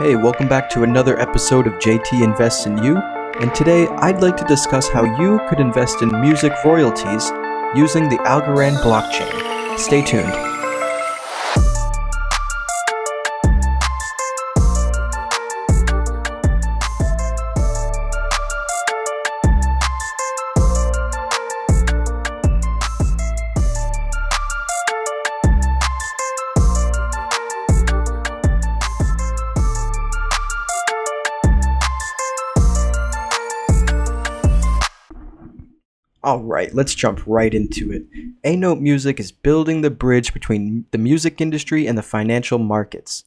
Hey, welcome back to another episode of JT Invests in You. And today I'd like to discuss how you could invest in music royalties using the Algorand blockchain. Stay tuned. Alright, let's jump right into it. A Note Music is building the bridge between the music industry and the financial markets.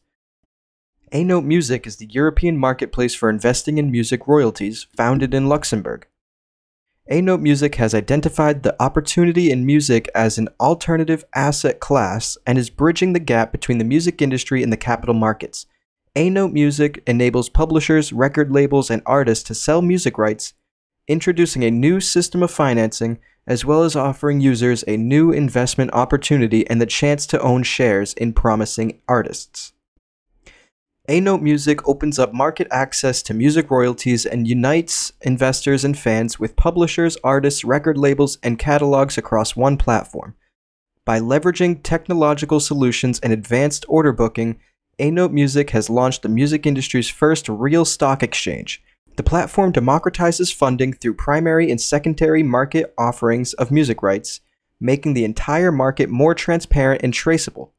A Note Music is the European marketplace for investing in music royalties, founded in Luxembourg. A Note Music has identified the opportunity in music as an alternative asset class and is bridging the gap between the music industry and the capital markets. A Note Music enables publishers, record labels, and artists to sell music rights introducing a new system of financing, as well as offering users a new investment opportunity and the chance to own shares in promising artists. A Note Music opens up market access to music royalties and unites investors and fans with publishers, artists, record labels, and catalogs across one platform. By leveraging technological solutions and advanced order booking, A Note Music has launched the music industry's first real stock exchange, the platform democratizes funding through primary and secondary market offerings of music rights, making the entire market more transparent and traceable.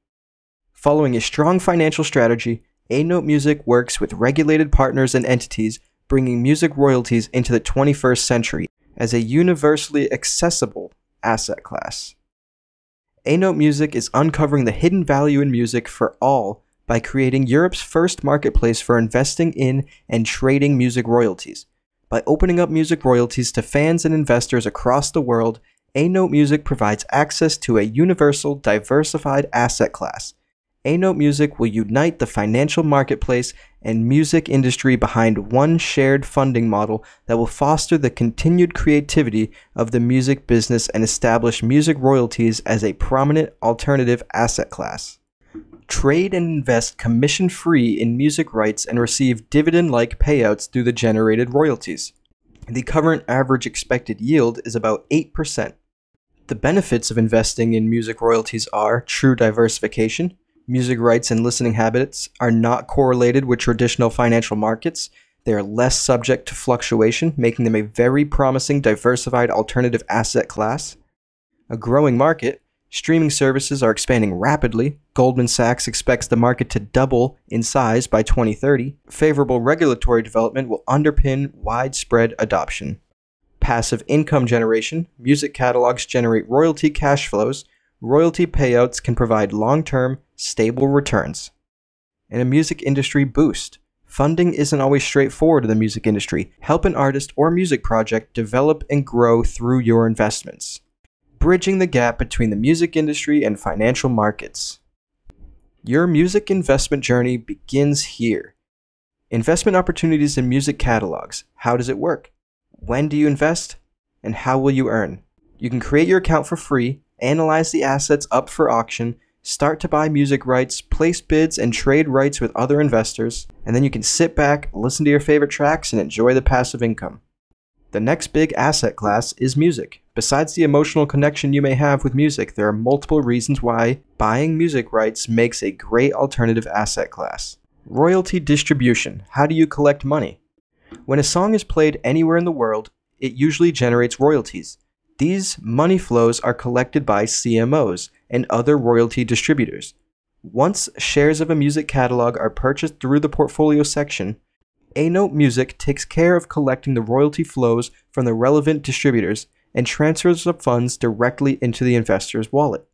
Following a strong financial strategy, A Note Music works with regulated partners and entities, bringing music royalties into the 21st century as a universally accessible asset class. A Note Music is uncovering the hidden value in music for all by creating Europe's first marketplace for investing in and trading music royalties. By opening up music royalties to fans and investors across the world, A Note Music provides access to a universal, diversified asset class. A Note Music will unite the financial marketplace and music industry behind one shared funding model that will foster the continued creativity of the music business and establish music royalties as a prominent alternative asset class trade and invest commission free in music rights and receive dividend like payouts through the generated royalties. The current average expected yield is about 8%. The benefits of investing in music royalties are true diversification. Music rights and listening habits are not correlated with traditional financial markets. They are less subject to fluctuation, making them a very promising diversified alternative asset class. A growing market, streaming services are expanding rapidly, Goldman Sachs expects the market to double in size by 2030. Favorable regulatory development will underpin widespread adoption. Passive income generation. Music catalogs generate royalty cash flows. Royalty payouts can provide long term, stable returns. And a music industry boost. Funding isn't always straightforward in the music industry. Help an artist or music project develop and grow through your investments. Bridging the gap between the music industry and financial markets. Your music investment journey begins here. Investment opportunities in music catalogs. How does it work? When do you invest? And how will you earn? You can create your account for free, analyze the assets up for auction, start to buy music rights, place bids, and trade rights with other investors, and then you can sit back, listen to your favorite tracks, and enjoy the passive income. The next big asset class is music. Besides the emotional connection you may have with music, there are multiple reasons why buying music rights makes a great alternative asset class. Royalty distribution. How do you collect money? When a song is played anywhere in the world, it usually generates royalties. These money flows are collected by CMOs and other royalty distributors. Once shares of a music catalog are purchased through the portfolio section, a Note Music takes care of collecting the royalty flows from the relevant distributors and transfers the funds directly into the investor's wallet.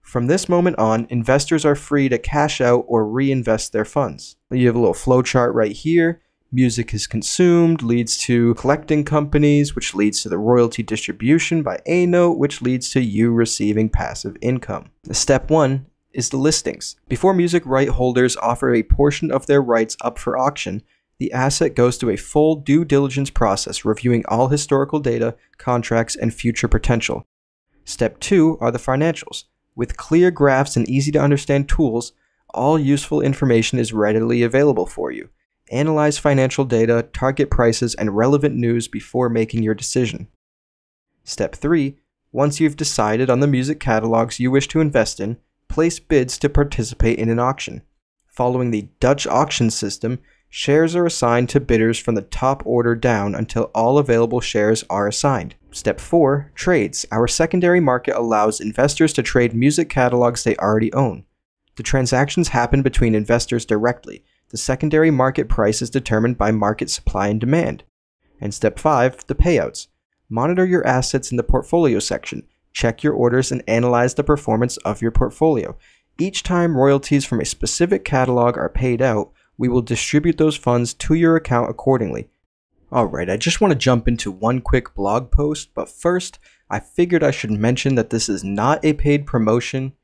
From this moment on, investors are free to cash out or reinvest their funds. You have a little flowchart right here. Music is consumed, leads to collecting companies, which leads to the royalty distribution by A Note, which leads to you receiving passive income. Step one is the listings. Before music right holders offer a portion of their rights up for auction, the asset goes through a full due diligence process reviewing all historical data, contracts, and future potential. Step 2 are the financials. With clear graphs and easy to understand tools, all useful information is readily available for you. Analyze financial data, target prices, and relevant news before making your decision. Step 3 Once you've decided on the music catalogs you wish to invest in, place bids to participate in an auction. Following the Dutch auction system, shares are assigned to bidders from the top order down until all available shares are assigned. Step 4 Trades. Our secondary market allows investors to trade music catalogs they already own. The transactions happen between investors directly. The secondary market price is determined by market supply and demand. And step 5 The payouts. Monitor your assets in the portfolio section. Check your orders and analyze the performance of your portfolio. Each time royalties from a specific catalog are paid out, we will distribute those funds to your account accordingly. Alright, I just want to jump into one quick blog post, but first, I figured I should mention that this is not a paid promotion.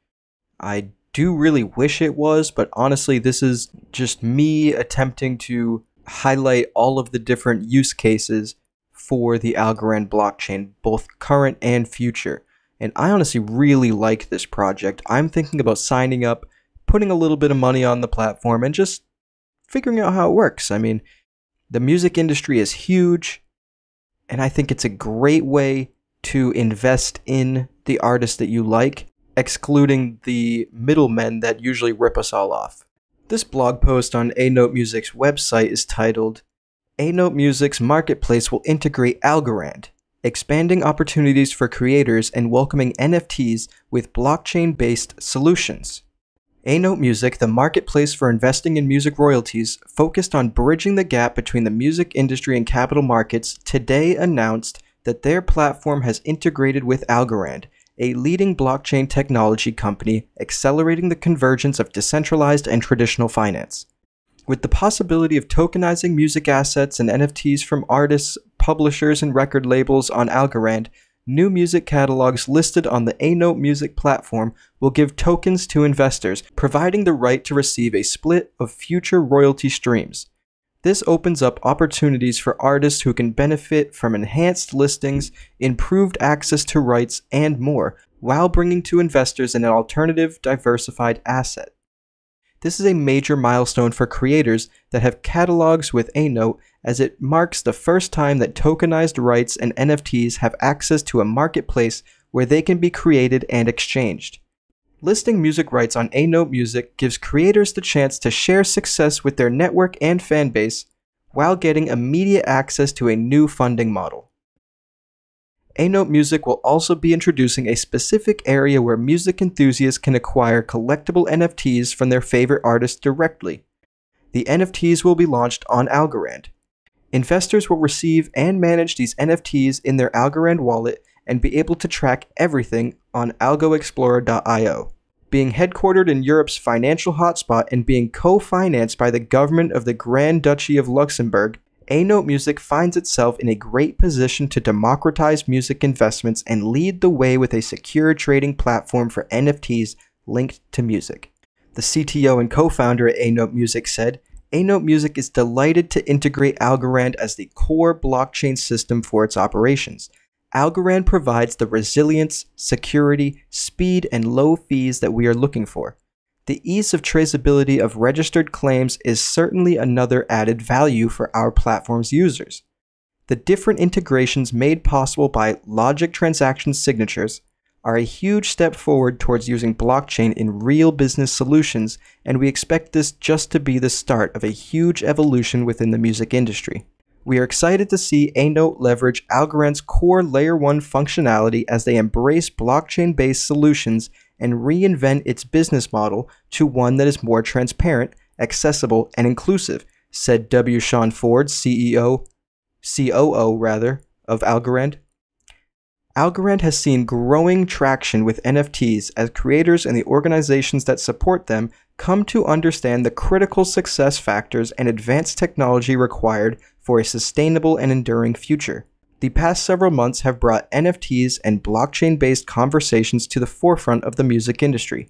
I do really wish it was, but honestly, this is just me attempting to highlight all of the different use cases for the Algorand blockchain, both current and future. And I honestly really like this project. I'm thinking about signing up, putting a little bit of money on the platform, and just figuring out how it works. I mean, the music industry is huge, and I think it's a great way to invest in the artists that you like, excluding the middlemen that usually rip us all off. This blog post on A Note Music's website is titled A Note Music's Marketplace Will Integrate Algorand, Expanding Opportunities for Creators and Welcoming NFTs with Blockchain Based Solutions. A-Note Music, the marketplace for investing in music royalties, focused on bridging the gap between the music industry and capital markets, today announced that their platform has integrated with Algorand, a leading blockchain technology company accelerating the convergence of decentralized and traditional finance. With the possibility of tokenizing music assets and NFTs from artists, publishers, and record labels on Algorand, new music catalogs listed on the A-Note Music platform will give tokens to investors, providing the right to receive a split of future royalty streams. This opens up opportunities for artists who can benefit from enhanced listings, improved access to rights, and more, while bringing to investors an alternative, diversified asset. This is a major milestone for creators that have catalogs with Anote as it marks the first time that tokenized rights and NFTs have access to a marketplace where they can be created and exchanged. Listing music rights on Anote Music gives creators the chance to share success with their network and fanbase while getting immediate access to a new funding model. A Note Music will also be introducing a specific area where music enthusiasts can acquire collectible NFTs from their favorite artists directly. The NFTs will be launched on Algorand. Investors will receive and manage these NFTs in their Algorand wallet and be able to track everything on algoexplorer.io. Being headquartered in Europe's financial hotspot and being co financed by the government of the Grand Duchy of Luxembourg, a Note Music finds itself in a great position to democratize music investments and lead the way with a secure trading platform for NFTs linked to music. The CTO and co founder at A Note Music said, A Note Music is delighted to integrate Algorand as the core blockchain system for its operations. Algorand provides the resilience, security, speed, and low fees that we are looking for the ease of traceability of registered claims is certainly another added value for our platform's users. The different integrations made possible by logic transaction signatures are a huge step forward towards using blockchain in real business solutions, and we expect this just to be the start of a huge evolution within the music industry. We are excited to see A-Note leverage Algorand's core Layer 1 functionality as they embrace blockchain-based solutions and reinvent its business model to one that is more transparent, accessible, and inclusive, said W. Sean Ford, CEO, COO rather, of Algorand. Algorand has seen growing traction with NFTs as creators and the organizations that support them come to understand the critical success factors and advanced technology required for a sustainable and enduring future the past several months have brought NFTs and blockchain based conversations to the forefront of the music industry.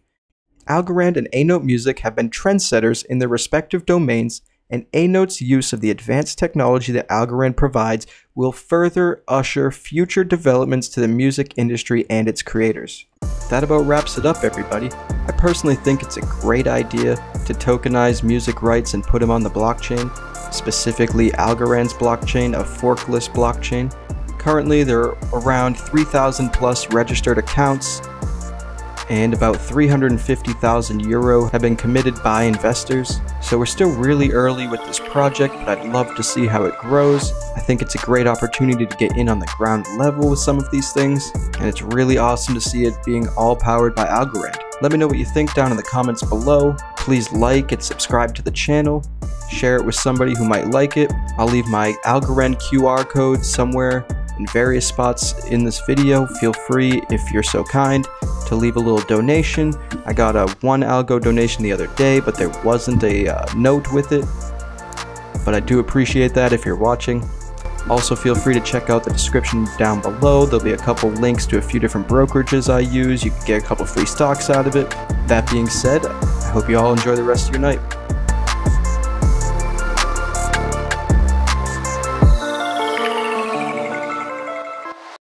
Algorand and A Note Music have been trendsetters in their respective domains, and A Note's use of the advanced technology that Algorand provides will further usher future developments to the music industry and its creators. That about wraps it up, everybody. I personally think it's a great idea to tokenize music rights and put them on the blockchain, specifically Algorand's blockchain, a forkless blockchain. Currently, there are around 3,000 plus registered accounts, and about 350,000 euro have been committed by investors. So we're still really early with this project, but I'd love to see how it grows. I think it's a great opportunity to get in on the ground level with some of these things, and it's really awesome to see it being all powered by Algorand. Let me know what you think down in the comments below. Please like and subscribe to the channel. Share it with somebody who might like it. I'll leave my Algorand QR code somewhere in various spots in this video. Feel free, if you're so kind, to leave a little donation. I got a one algo donation the other day, but there wasn't a uh, note with it. But I do appreciate that if you're watching. Also feel free to check out the description down below. There'll be a couple links to a few different brokerages I use. You can get a couple free stocks out of it. That being said, I hope you all enjoy the rest of your night.